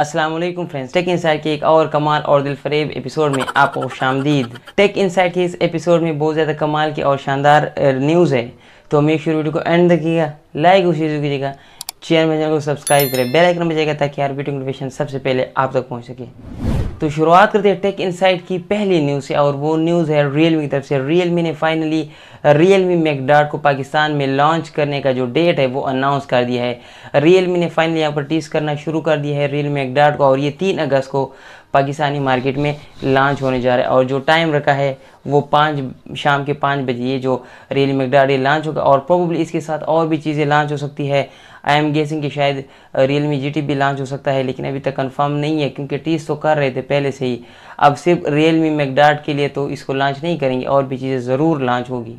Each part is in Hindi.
असलम फ्रेंड्स टेक इंसाइट के एक और कमाल और दिलफरेब एपिसोड में आपको शामदीद टेक इंसाइट के इस एपिसोड में बहुत ज़्यादा कमाल की और शानदार न्यूज़ है तो मेक श्योर वीडियो को एंड देखिएगा लाइक उसी शेयर कीजिएगा चैनल में चैनल को सब्सक्राइब करें बेल आइकन बजाएगा ताकि हर वीडियो नोटिफिकेशन सबसे पहले आप तक पहुंच सके तो शुरुआत करते हैं टेक इनसाइट की पहली न्यूज़ से और वो न्यूज़ है रियलमी की तरफ से रियलमी ने फाइनली रियलमी मी डॉट को पाकिस्तान में लॉन्च करने का जो डेट है वो अनाउंस कर दिया है रियलमी ने फाइनली यहाँ पर टीस करना शुरू कर दिया है रियलमी मैक को और ये तीन अगस्त को पाकिस्तानी मार्केट में लॉन्च होने जा रहा है और जो टाइम रखा है वो पाँच शाम के पाँच बजे ये जो रियल मी डॉट ये लॉन्च होगा और प्रोबली इसके साथ और भी चीज़ें लॉन्च हो सकती है आई एम गेसिंग कि शायद रियल मी जी भी लॉन्च हो सकता है लेकिन अभी तक कंफर्म नहीं है क्योंकि टीस तो कर रहे थे पहले से ही अब सिर्फ रियल मी मैकडार्ट के लिए तो इसको लॉन्च नहीं करेंगे और भी चीज़ें ज़रूर लॉन्च होगी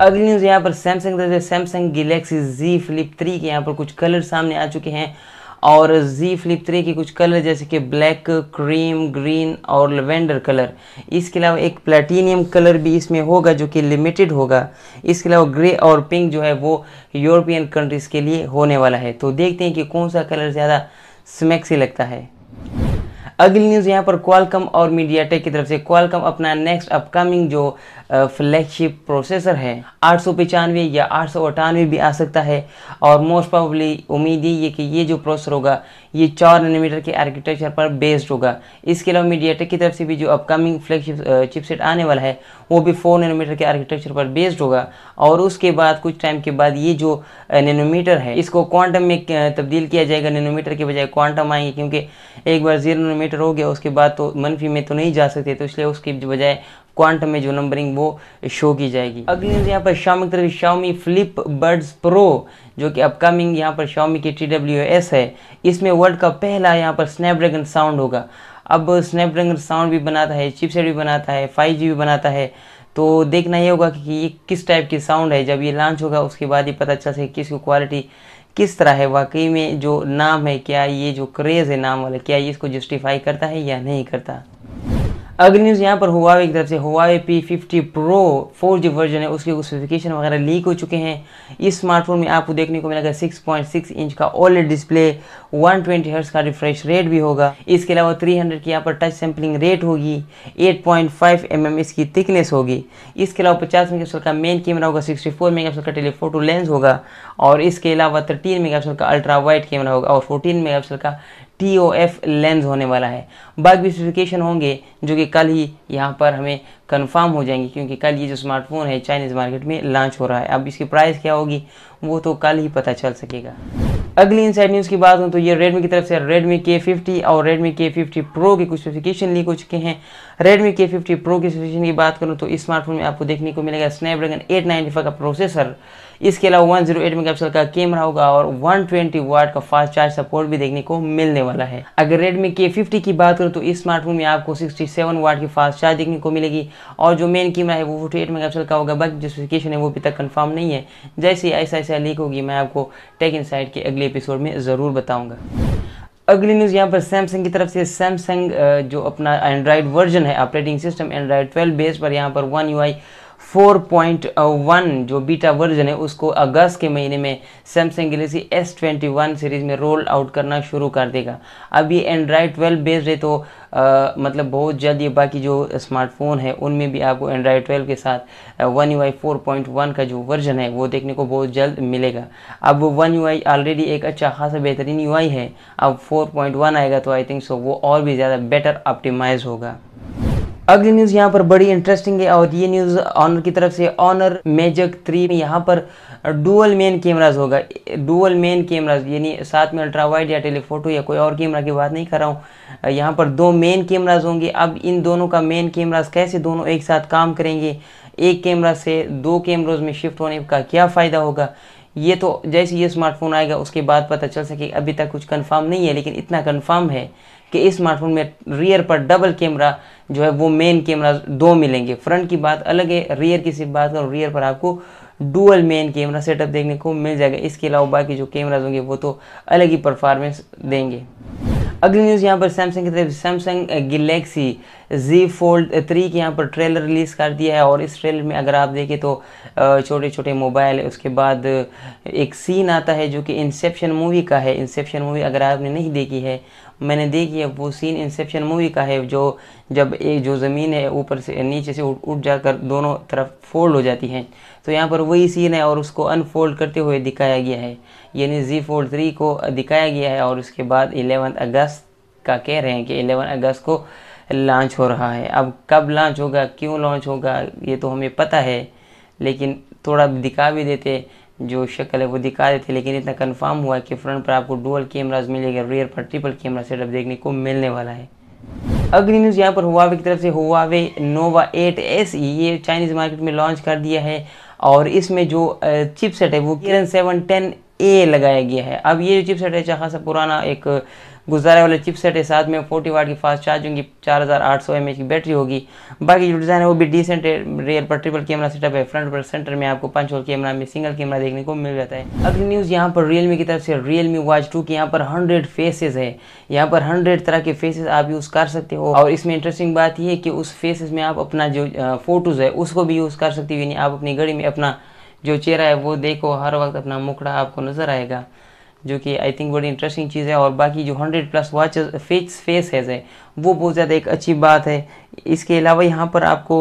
अगली न्यूज़ यहाँ पर Samsung Samsung Galaxy Z flip three के यहाँ पर कुछ कलर सामने आ चुके हैं और जी फ्लिप 3 के कुछ कलर जैसे कि ब्लैक क्रीम ग्रीन और लेवेंडर कलर इसके अलावा एक प्लेटिनियम कलर भी इसमें होगा जो कि लिमिटेड होगा इसके अलावा ग्रे और पिंक जो है वो यूरोपियन कंट्रीज़ के लिए होने वाला है तो देखते हैं कि कौन सा कलर ज़्यादा स्मैक्सी लगता है अगली न्यूज़ यहाँ पर क्वालकम और मीडिया टेक की तरफ से क्वालकम अपना नेक्स्ट अपकमिंग जो फ्लैगशिप प्रोसेसर है आठ सौ पचानवे या आठ सौ अठानवे भी आ सकता है और मोस्ट प्रॉबली उम्मीद ये कि ये जो प्रोसेसर होगा ये चार नैनोमीटर के आर्किटेक्चर पर बेस्ड होगा इसके अलावा मीडियाटेक की तरफ से भी जो अपकमिंग फ्लैगशिप चिपसेट आने वाला है वो भी फोर नैनोमीटर के आर्किटेक्चर पर बेस्ड होगा और उसके बाद कुछ टाइम के बाद ये जो नैनोमीटर है इसको क्वांटम में तब्दील किया जाएगा नैनोमीटर के बजाय क्वांटम आएंगे क्योंकि एक बार जीरो नैनोमीटर हो गया उसके बाद तो मनफी में तो नहीं जा सकते तो इसलिए उसके बजाय क्वांट में जो नंबरिंग वो शो की जाएगी अगली न्यूज़ यहाँ पर शाम की तरफ शाओमी फ्लिप बर्ड्स प्रो जो कि अपकमिंग यहाँ पर शाओमी के टी डब्ल्यू एस है इसमें वर्ल्ड का पहला यहाँ पर स्नैपड्रैगन साउंड होगा अब स्नैपड्रैगन साउंड भी बनाता है चिपसेट भी बनाता है फाइव भी बनाता है तो देखना ये होगा कि ये किस टाइप की साउंड है जब ये लॉन्च होगा उसके बाद ही पता चल सके किस क्वालिटी किस तरह है वाकई में जो नाम है क्या ये जो क्रेज़ है नाम वाला क्या ये इसको जस्टिफाई करता है या नहीं करता अगली न्यूज़ यहाँ पर हुआवे की तरफ से Huawei P fifty pro four G version है उसके स्पेसिफिकेशन वगैरह लीक हो चुके हैं इस स्मार्टफोन में आपको देखने को मिलेगा 6.6 इंच का ओलेड डिस्प्ले 120 ट्वेंटी का रिफ्रेश रेट भी होगा इसके अलावा 300 की यहाँ पर टच सैम्पलिंग रेट होगी 8.5 पॉइंट mm इसकी थिकनेस होगी इसके अलावा पचास मेगा का मेन कैमरा होगा सिक्सटी फोर मेगा का टेलीफोटो लेंस होगा और इसके अलावा थर्टीन मेगा का अल्ट्रा वाइट कैमरा होगा और फोर्टीन मेगा का टी ओ एफ लेंस होने वाला है बाकी स्पेसिफिकेशन होंगे जो कि कल ही यहाँ पर हमें कंफर्म हो जाएंगे क्योंकि कल ये जो स्मार्टफोन है चाइनीज़ मार्केट में लॉन्च हो रहा है अब इसकी प्राइस क्या होगी वो तो कल ही पता चल सकेगा अगली इनसाइड न्यूज़ की बात हूँ तो ये रेडमी की तरफ से रेडमी के फिफ्टी और रेडमी के फिफ्टी प्रो के कुछ स्पेसिफिकेशन लिए हो चुके हैं रेडमी के फिफ्टी प्रो की स्पेसिफिकेशन की बात करूँ तो इस स्मार्टफोन में आपको देखने को मिलेगा स्नैपड्रैगन एट फाइव का प्रोसेसर इसके अलावा वन जीरो एट मेगापिक्सल का कैमरा होगा और वन ट्वेंटी वाट का फास्ट चार्ज सपोर्ट भी देखने को मिलने वाला है अगर रेडमी के फिफ्टी की बात करूँ तो इस स्मार्टफोन में आपको सिक्सटी सेवन वाट की फास्ट चार्ज देखने को मिलेगी और जो मेन कैमरा है वो फोर्टी एट का होगा बाकी जो स्पेसिफिकेशन है वो अभी तक कन्फर्म नहीं है जैसे ऐसा ऐसा लीक होगी मैं आपको टेक इन के अगले एपिसोड में ज़रूर बताऊँगा अगली न्यूज़ यहाँ पर सैमसंग की तरफ से सैमसंग जो अपना एंड्रॉयड वर्जन है ऑपरेटिंग सिस्टम एंड्रॉयड 12 बेस पर यहाँ पर वन यू 4.1 जो बीटा वर्जन है उसको अगस्त के महीने में सैमसंग गलेक्सी S21 सीरीज़ में रोल आउट करना शुरू कर देगा अब ये एंड्रॉयड 12 बेस्ड है तो आ, मतलब बहुत जल्द ये बाकी जो स्मार्टफोन है उनमें भी आपको एंड्रॉयड 12 के साथ वन यू आई का जो वर्जन है वो देखने को बहुत जल्द मिलेगा अब वन यू ऑलरेडी एक अच्छा खासा बेहतरीन यू है अब 4.1 आएगा तो आई थिंक सो वो और भी ज़्यादा बेटर ऑप्टिमाइज होगा अगली न्यूज़ यहाँ पर बड़ी इंटरेस्टिंग है और ये न्यूज़ ऑनर की तरफ से ऑनर मेजक थ्री में यहाँ पर डुअल मेन कैमराज होगा डुअल मेन कैमराज यानी साथ में अल्ट्रा वाइड या टेलीफोटो या कोई और कैमरा की बात नहीं कर रहा हूँ यहाँ पर दो मेन कैमराज होंगे अब इन दोनों का मेन कैमराज कैसे दोनों एक साथ काम करेंगे एक कैमरा से दो कैमराज में शिफ्ट होने का क्या फ़ायदा होगा ये तो जैसे ये स्मार्टफोन आएगा उसके बाद पता चल सके अभी तक कुछ कन्फर्म नहीं है लेकिन इतना कन्फर्म है कि स्मार्टफोन में रियर पर डबल कैमरा जो है वो मेन कैमरा दो मिलेंगे फ्रंट की बात अलग है रियर की सिर्फ बात करो रियर पर आपको डुअल मेन कैमरा सेटअप देखने को मिल जाएगा इसके अलावा बाकी जो कैमराज होंगे वो तो अलग ही परफॉर्मेंस देंगे अगली न्यूज़ यहाँ पर सैमसंग की तरफ Samsung Galaxy Z fold three की यहाँ पर ट्रेलर रिलीज़ कर दिया है और इस ट्रेलर में अगर आप देखें तो छोटे छोटे मोबाइल उसके बाद एक सीन आता है जो कि इंसेप्शन मूवी का है इंसेप्शन मूवी अगर आपने नहीं देखी है मैंने देखी है वो सीन इंसेप्शन मूवी का है जो जब एक जो ज़मीन है ऊपर से नीचे से उठ उठ जाकर दोनों तरफ फोल्ड हो जाती है तो यहाँ पर वही सीन है और उसको अनफोल्ड करते हुए दिखाया गया है यानी जी फोल्ड थ्री को दिखाया गया है और उसके बाद एलेवन अगस्त का कह रहे हैं कि एलेवन अगस्त को लॉन्च हो रहा है अब कब लॉन्च होगा क्यों लॉन्च होगा ये तो हमें पता है लेकिन थोड़ा दिखा भी देते जो शक्ल है वो दिखा रहे थे लेकिन इतना कंफर्म हुआ कि फ्रंट पर आपको डुअल कैमराज मिलेगा रियर पर ट्रिपल कैमरा सेटअप देखने को मिलने वाला है अगली न्यूज़ यहाँ पर हुआवे की तरफ से हुआवे नोवा एट एस ये चाइनीज़ मार्केट में लॉन्च कर दिया है और इसमें जो चिपसेट है वो किरण सेवन ए लगाया गया है अब ये जो चिपसेट है अच्छा खासा पुराना एक गुजारे वाले चिपसेट है साथ में फोर्टी वाट की फास्ट चार्जिंग की चार हज़ार आठ सौ एम एच की बैटरी होगी बाकी जो डिज़ाइन है वो भी डिसेंट रियर पर ट्रिपल कैमरा सेटअप है फ्रंट पर सेंटर में आपको पंच होल कैमरा में सिंगल कैमरा देखने को मिल जाता है अगली न्यूज़ यहाँ पर रियलमी की तरफ से रियलमी वॉच टू की यहाँ पर हंड्रेड फेसेज है यहाँ पर हंड्रेड तरह के फेसेस आप यूज़ कर सकते हो और इसमें इंटरेस्टिंग बात यह है कि उस फेसेज में आप अपना जो फोटोज़ है उसको भी यूज़ कर सकती हो यानी आप अपनी घड़ी में अपना जो चेहरा है वो देखो हर वक्त अपना मुखड़ा आपको नज़र आएगा जो कि आई थिंक बड़ी इंटरेस्टिंग चीज़ है और बाकी जो hundred plus watch face faces है वो बहुत ज़्यादा एक अच्छी बात है इसके अलावा यहाँ पर आपको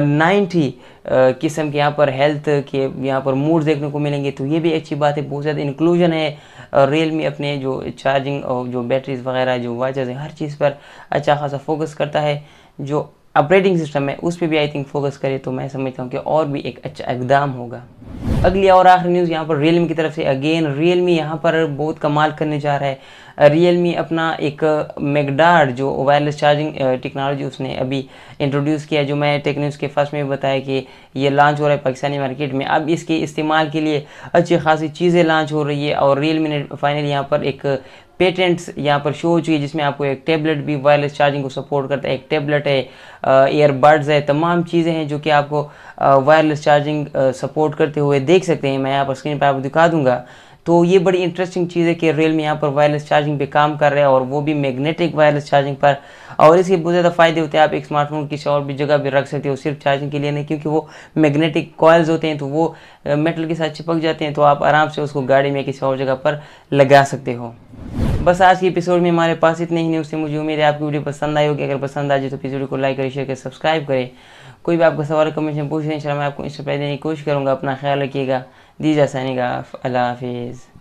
नाइन्टी किस्म के यहाँ पर हेल्थ के यहाँ पर मूड देखने को मिलेंगे तो ये भी अच्छी बात है बहुत ज़्यादा इंक्लूजन है रियलमी में अपने जो चार्जिंग और जो बैटरीज वगैरह जो वॉचेज़ हैं हर चीज़ पर अच्छा खासा फोकस करता है जो ऑपरेटिंग सिस्टम है उस पर भी आई थिंक फोकस करे तो मैं समझता हूँ कि और भी एक अच्छा इकदाम होगा अगली और आखिरी न्यूज़ यहाँ पर रियलमी की तरफ से अगेन रियलमी यहाँ पर बहुत कमाल करने जा रहा है रियलमी अपना एक मेगडार जो वायरलेस चार्जिंग टेक्नोलॉजी उसने अभी इंट्रोड्यूस किया जो मैं टेक न्यूज़ के फर्स्ट में भी बताया कि ये लॉन्च हो रहा है पाकिस्तानी मार्केट में अब इसके इस्तेमाल के लिए अच्छी खासी चीज़ें लॉन्च हो रही है और रियलमी ने फाइनली यहाँ पर एक पेटेंट्स यहाँ पर शो हो चुकी है जिसमें आपको एक टेबलेट भी वायरलेस चार्जिंग को सपोर्ट करता है एक टेबलेट है एयरबड्स है तमाम चीज़ें हैं जो कि आपको वायरलेस चार्जिंग सपोर्ट करते हुए देख सकते हैं मैं यहाँ पर स्क्रीन पर आपको दिखा दूंगा तो ये बड़ी इंटरेस्टिंग चीज़ है कि रेल में यहाँ पर वायरलेस चार्जिंग पे काम कर रहे हैं और वो भी मैग्नेटिक वायरलेस चार्जिंग पर और इसके बहुत ज़्यादा फायदे होते हैं आप एक स्मार्टफोन किसी और भी जगह भी रख सकते हो सिर्फ चार्जिंग के लिए नहीं क्योंकि वो मैग्नेटिक कॉयल्स होते हैं तो वो मेटल के साथ चिपक जाते हैं तो आप आराम से उसको गाड़ी में किसी और जगह पर लगा सकते हो बस आज के एपिसोड में हमारे पास इतने ही न्यूज़ से मुझे उम्मीद है आपकी वीडियो पसंद आई होगी अगर पसंद आ जाए तो इस वीडियो को लाइक करें शेयर करें सब्सक्राइब करें कोई भी आपका सवाल कमेंट में पूछ रहे हैं मैं आपको इस पर देने की कोशिश करूँगा अपना ख्याल रखिएगा दीजा सैनिका अल्लाह हाफिज़